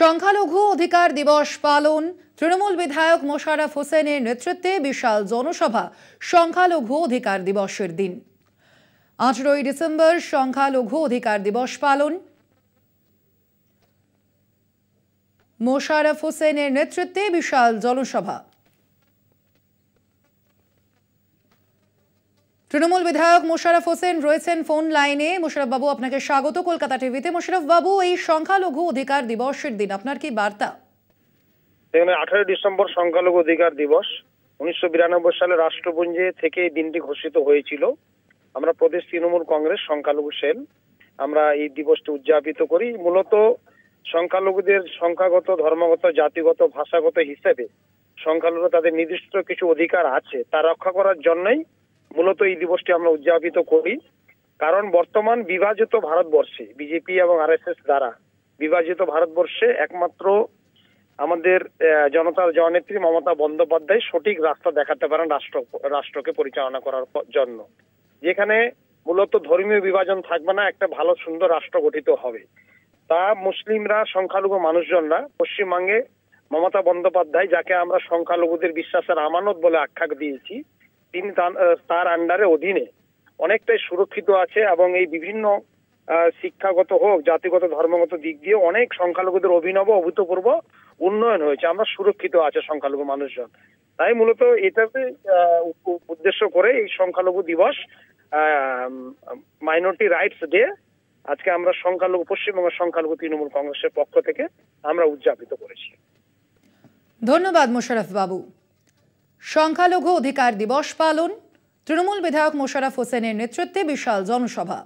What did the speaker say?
সংখ্যালঘু অধিকার দিবস পালন তৃণমূল বিধায়ক মোশারফ হোসেনের নেতৃত্বে বিশাল জনসভা সংখ্যালঘু অধিকার দিবসের দিন আঠেরোই ডিসেম্বর সংখ্যালঘু অধিকার দিবস পালন মোশারফ হোসেনের নেতৃত্বে বিশাল জনসভা তৃণমূল বিধায়ক মোশারফ হোসেন রয়েছেন ফোন লাইনে মোশারফ বাবু আপনাকে স্বাগত কলকাতা টিভিতে মোশারফ বাবু এই সংখ্যালঘু অধিকার দিবসের দিন আপনার কি বার্তা এখানে আঠারোই ডিসেম্বর সংখ্যালঘু অধিকার দিবস উনিশশো সালে রাষ্ট্রপুঞ্জে থেকে এই দিনটি ঘোষিত হয়েছিল আমরা প্রদেশ তৃণমূল কংগ্রেস সংখ্যালঘু সেল আমরা এই দিবসটি উদযাপিত করি মূলত সংখ্যালঘুদের সংখ্যাগত ধর্মগত জাতিগত ভাষাগত হিসেবে সংখ্যালঘু তাদের নির্দিষ্ট কিছু অধিকার আছে তা রক্ষা করার জন্যই মূলত এই দিবসটি আমরা উদযাপিত করি কারণ বর্তমান বিভাজিত ভারতবর্ষে বিজেপি এবং এস দ্বারা বিভাজিত ভারতবর্ষে একমাত্র আমাদের জনতার জননেত্রী মমতা বন্দ্যোপাধ্যায় সঠিক রাস্তা দেখাতে পারেন রাষ্ট্র রাষ্ট্রকে পরিচালনা করার জন্য যেখানে মূলত ধর্মীয় বিভাজন থাকবে না একটা ভালো সুন্দর রাষ্ট্র গঠিত হবে তা মুসলিমরা সংখ্যালঘু মানুষজনরা পশ্চিমবঙ্গে মমতা বন্দ্যোপাধ্যায় যাকে আমরা সংখ্যালঘুদের বিশ্বাসের আমানত বলে আখ্যা দিয়েছি তিনি তার আন্ডারে অধীনে অনেকটাই সুরক্ষিত আছে এবং এই বিভিন্ন শিক্ষাগত হোক জাতিগত ধর্মগত দিক দিয়ে অনেক সংখ্যালঘুদের অভিনব অভূতপূর্ব উন্নয়ন হয়েছে আমরা সুরক্ষিত আছে সংখ্যালঘু মানুষজন তাই মূলত এটাতে উদ্দেশ্য করে এই সংখ্যালঘু দিবস মাইনরিটি রাইটস ডে আজকে আমরা সংখ্যালঘু পশ্চিমবঙ্গের সংখ্যালঘু তৃণমূল কংগ্রেসের পক্ষ থেকে আমরা উদযাপিত করেছি ধন্যবাদ মোশারফ বাবু সংখ্যালঘু অধিকার দিবস পালন তৃণমূল বিধায়ক মোশারফ হোসেনের নেতৃত্বে বিশাল জনসভা